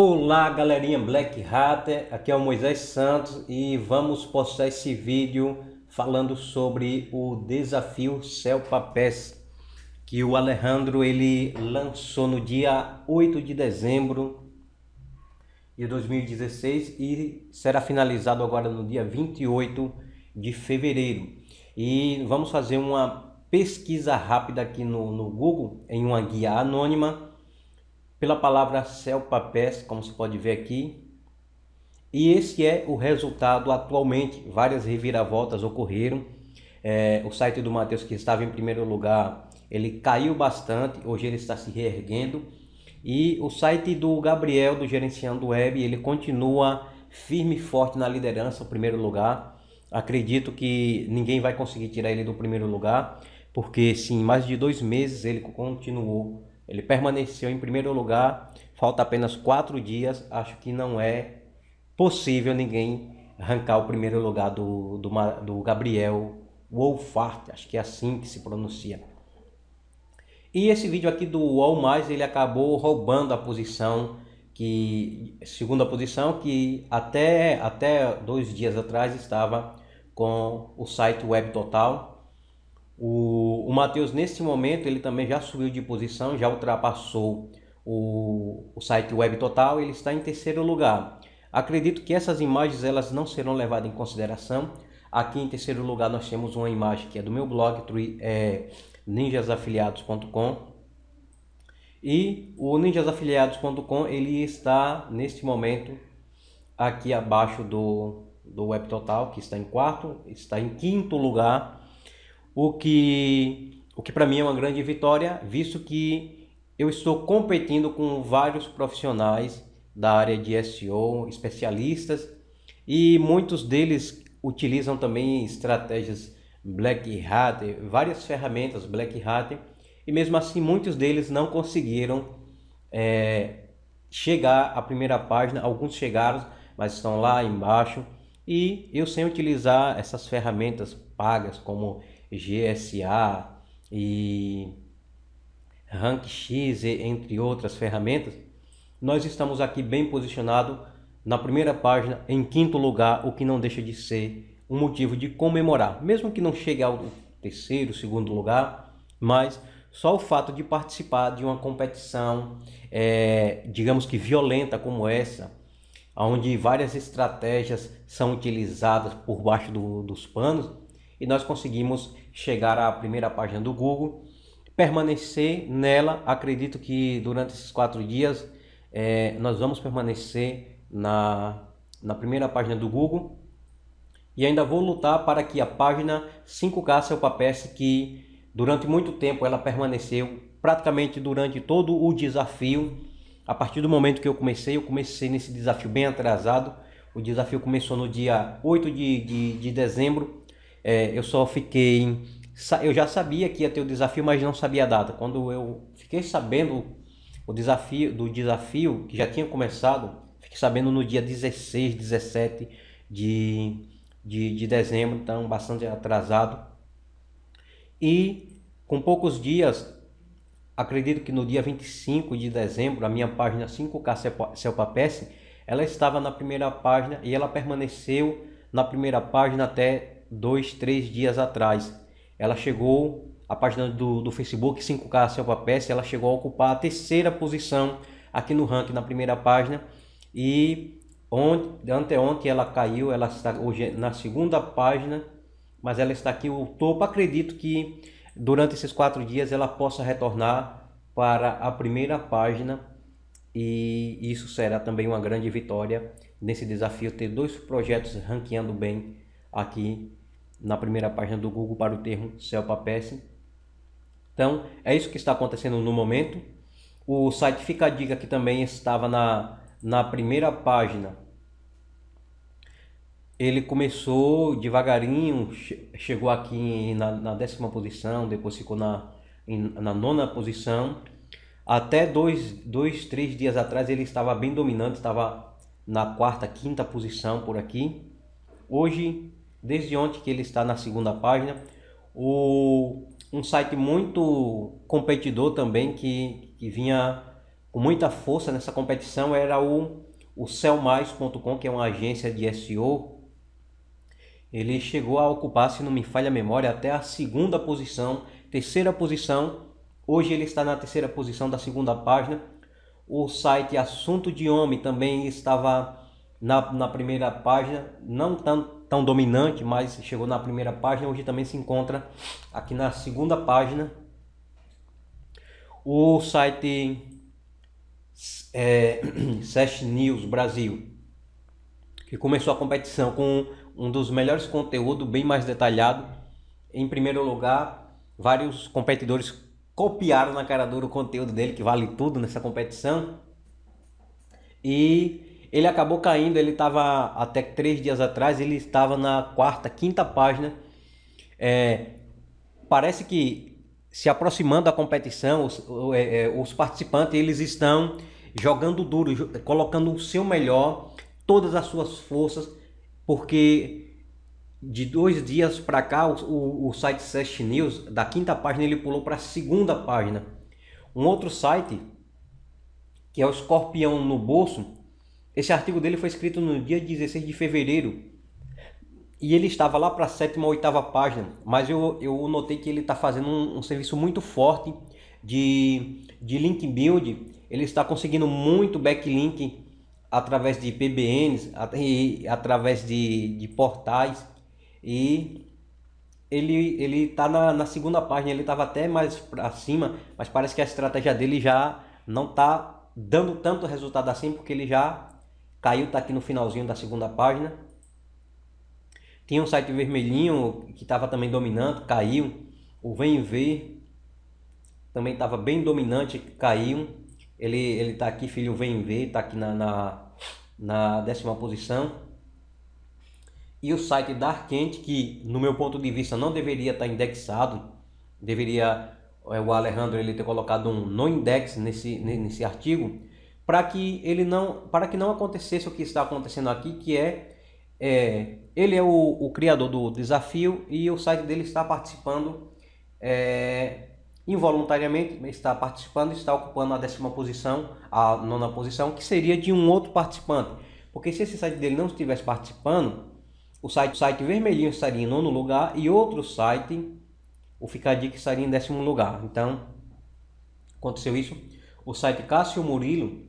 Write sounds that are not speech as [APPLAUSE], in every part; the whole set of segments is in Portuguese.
Olá galerinha Black Hatter, aqui é o Moisés Santos e vamos postar esse vídeo falando sobre o desafio Céu que o Alejandro ele lançou no dia 8 de dezembro de 2016 e será finalizado agora no dia 28 de fevereiro. E vamos fazer uma pesquisa rápida aqui no, no Google, em uma guia anônima, pela palavra Celpapés, como se pode ver aqui. E esse é o resultado atualmente. Várias reviravoltas ocorreram. É, o site do Matheus, que estava em primeiro lugar, ele caiu bastante. Hoje ele está se reerguendo. E o site do Gabriel, do Gerenciando Web, ele continua firme e forte na liderança, o primeiro lugar. Acredito que ninguém vai conseguir tirar ele do primeiro lugar, porque sim, mais de dois meses ele continuou ele permaneceu em primeiro lugar, falta apenas quatro dias. Acho que não é possível ninguém arrancar o primeiro lugar do, do, do Gabriel Wolfart, acho que é assim que se pronuncia. E esse vídeo aqui do UOL+, ele acabou roubando a posição que, segunda posição, que até, até dois dias atrás estava com o site Web Total, o, o Matheus, nesse momento, ele também já subiu de posição, já ultrapassou o, o site Web Total, ele está em terceiro lugar. Acredito que essas imagens elas não serão levadas em consideração. Aqui em terceiro lugar nós temos uma imagem que é do meu blog, é, ninjasafiliados.com. E o ninjasafiliados.com ele está neste momento aqui abaixo do, do Web Total, que está em quarto, está em quinto lugar o que, o que para mim é uma grande vitória, visto que eu estou competindo com vários profissionais da área de SEO, especialistas, e muitos deles utilizam também estratégias Black Hat, várias ferramentas Black Hat, e mesmo assim muitos deles não conseguiram é, chegar à primeira página, alguns chegaram, mas estão lá embaixo. E eu sem utilizar essas ferramentas pagas como GSA e Rank X, entre outras ferramentas, nós estamos aqui bem posicionado na primeira página, em quinto lugar, o que não deixa de ser um motivo de comemorar, mesmo que não chegue ao terceiro, segundo lugar, mas só o fato de participar de uma competição, é, digamos que violenta como essa, onde várias estratégias são utilizadas por baixo do, dos panos, e nós conseguimos chegar à primeira página do Google, permanecer nela. Acredito que durante esses quatro dias é, nós vamos permanecer na, na primeira página do Google e ainda vou lutar para que a página 5K Selpapeça, que durante muito tempo ela permaneceu, praticamente durante todo o desafio, a partir do momento que eu comecei, eu comecei nesse desafio bem atrasado, o desafio começou no dia 8 de, de, de dezembro é, eu só fiquei. Eu já sabia que ia ter o desafio, mas não sabia a data. Quando eu fiquei sabendo o desafio do desafio que já tinha começado, fiquei sabendo no dia 16, 17 de, de, de dezembro, então bastante atrasado. E com poucos dias, acredito que no dia 25 de dezembro, a minha página 5K Selpa ela estava na primeira página e ela permaneceu na primeira página até dois, três dias atrás. Ela chegou, a página do, do Facebook 5K Selva peça ela chegou a ocupar a terceira posição aqui no ranking, na primeira página. E ontem, anteontem ela caiu, ela está hoje na segunda página, mas ela está aqui o topo. Acredito que durante esses quatro dias ela possa retornar para a primeira página e isso será também uma grande vitória nesse desafio ter dois projetos ranqueando bem aqui na primeira página do Google para o termo péssimo. Então, é isso que está acontecendo no momento. O site Fica a Dica, que também estava na, na primeira página, ele começou devagarinho, che chegou aqui na, na, décima posição, depois ficou na, em, na nona posição. Até dois, dois, três dias atrás ele estava bem dominante, estava na quarta, quinta posição por aqui. Hoje desde ontem que ele está na segunda página. O, um site muito competidor também, que, que vinha com muita força nessa competição, era o, o Cellmais.com, que é uma agência de SEO. Ele chegou a ocupar, se não me falha a memória, até a segunda posição, terceira posição. Hoje ele está na terceira posição da segunda página. O site Assunto de Homem também estava na, na primeira página, não tanto tão dominante, mas chegou na primeira página, hoje também se encontra aqui na segunda página. O site é, [CLEARS THROAT] News Brasil, que começou a competição com um dos melhores conteúdos, bem mais detalhado. Em primeiro lugar, vários competidores copiaram na cara dura o conteúdo dele, que vale tudo nessa competição. E ele acabou caindo, ele estava até três dias atrás, ele estava na quarta, quinta página. É, parece que se aproximando da competição, os, é, é, os participantes eles estão jogando duro, colocando o seu melhor, todas as suas forças, porque de dois dias para cá o, o, site Sest News da quinta página ele pulou para a segunda página. Um outro site que é o Escorpião no Bolso esse artigo dele foi escrito no dia 16 de fevereiro e ele estava lá para a sétima ou oitava página, mas eu, eu notei que ele está fazendo um, um, serviço muito forte de, de link build. Ele está conseguindo muito backlink através de PBNs, at, e, através de, de portais e ele ele está na, na segunda página. Ele estava até mais para cima, mas parece que a estratégia dele já não está dando tanto resultado assim porque ele já Caiu, está aqui no finalzinho da segunda página. Tinha um site vermelhinho que estava também dominando, caiu. O Vem Ver também estava bem dominante, caiu. Ele ele está aqui, filho Vem Ver, está aqui na, na, na, décima posição. E o site Dark Kent, que no meu ponto de vista não deveria estar tá indexado, deveria é, o Alejandro ele ter colocado um no index nesse, nesse artigo, para que ele não para que não acontecesse o que está acontecendo aqui que é, é ele é o, o, criador do desafio e o site dele está participando é, involuntariamente está participando está ocupando a décima posição a nona posição que seria de um outro participante porque se esse site dele não estivesse participando o site o site vermelhinho estaria em nono lugar e outro site o Ficadic estaria em décimo lugar então aconteceu isso o site Cássio Murilo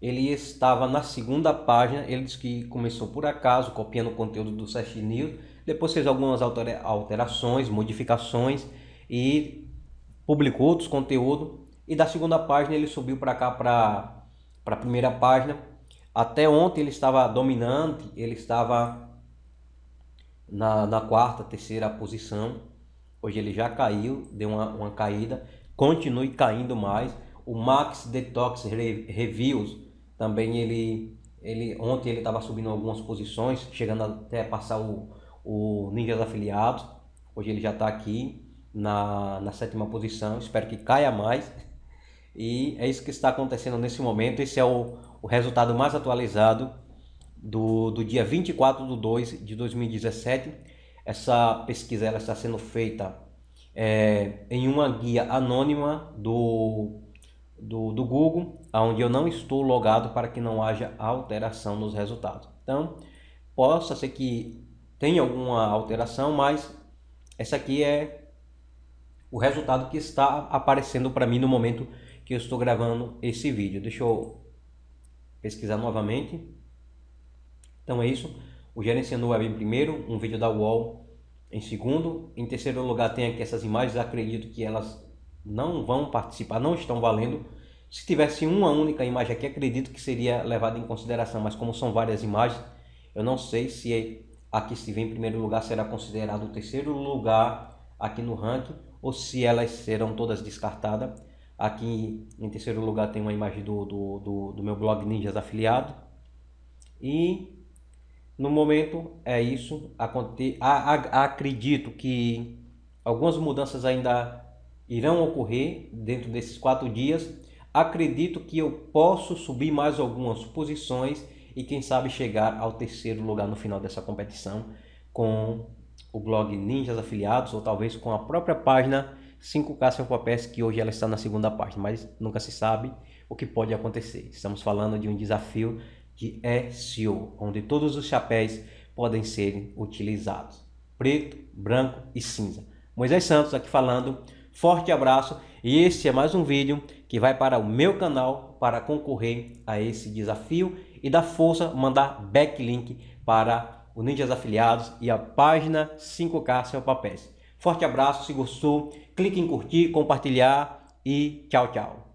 ele estava na segunda página, ele disse que começou por acaso, copiando o conteúdo do Search News, depois fez algumas alterações, modificações e publicou outros conteúdos. E da segunda página ele subiu para cá, para a primeira página. Até ontem ele estava dominante, ele estava na, na quarta, terceira posição. Hoje ele já caiu, deu uma, uma caída, continue caindo mais. O Max Detox Reviews também ele, ele ontem ele estava subindo algumas posições, chegando até passar o, o Ninjas Afiliados. Hoje ele já está aqui na, na sétima posição, espero que caia mais. [LAUGHS] E é isso que está acontecendo nesse momento. Esse é o, o resultado mais atualizado do, do dia 24 de 2 de 2017. Essa pesquisa ela está sendo feita é, em uma guia anônima do do, do Google, onde eu não estou logado para que não haja alteração nos resultados. Então, possa ser que tenha alguma alteração, mas essa aqui é o resultado que está aparecendo para mim no momento que eu estou gravando esse vídeo. Deixa eu pesquisar novamente. Então é isso. O Gerenciando Web em primeiro, um vídeo da UOL em segundo. Em terceiro lugar tem aqui essas imagens, acredito que elas não vão participar, não estão valendo. Se tivesse uma única imagem aqui, acredito que seria levada em consideração, mas como são várias imagens, eu não sei se é a que estiver em primeiro lugar será considerado o terceiro lugar aqui no ranking ou se elas serão todas descartadas. Aqui em terceiro lugar tem uma imagem do, do, do, do meu blog Ninjas Afiliado. E no momento é isso. Acredito que algumas mudanças ainda irão ocorrer dentro desses quatro dias. Acredito que eu posso subir mais algumas posições e quem sabe chegar ao terceiro lugar no final dessa competição com o blog Ninjas Afiliados ou talvez com a própria página 5K Sem Papéis que hoje ela está na segunda página, mas nunca se sabe o que pode acontecer. Estamos falando de um desafio de SEO, onde todos os chapéus podem ser utilizados, preto, branco e cinza. Moisés Santos aqui falando Forte abraço e esse é mais um vídeo que vai para o meu canal para concorrer a esse desafio e dar força, mandar backlink para o Ninjas Afiliados e a página 5K Seu Papéis. Forte abraço, se gostou, clique em curtir, compartilhar e tchau, tchau.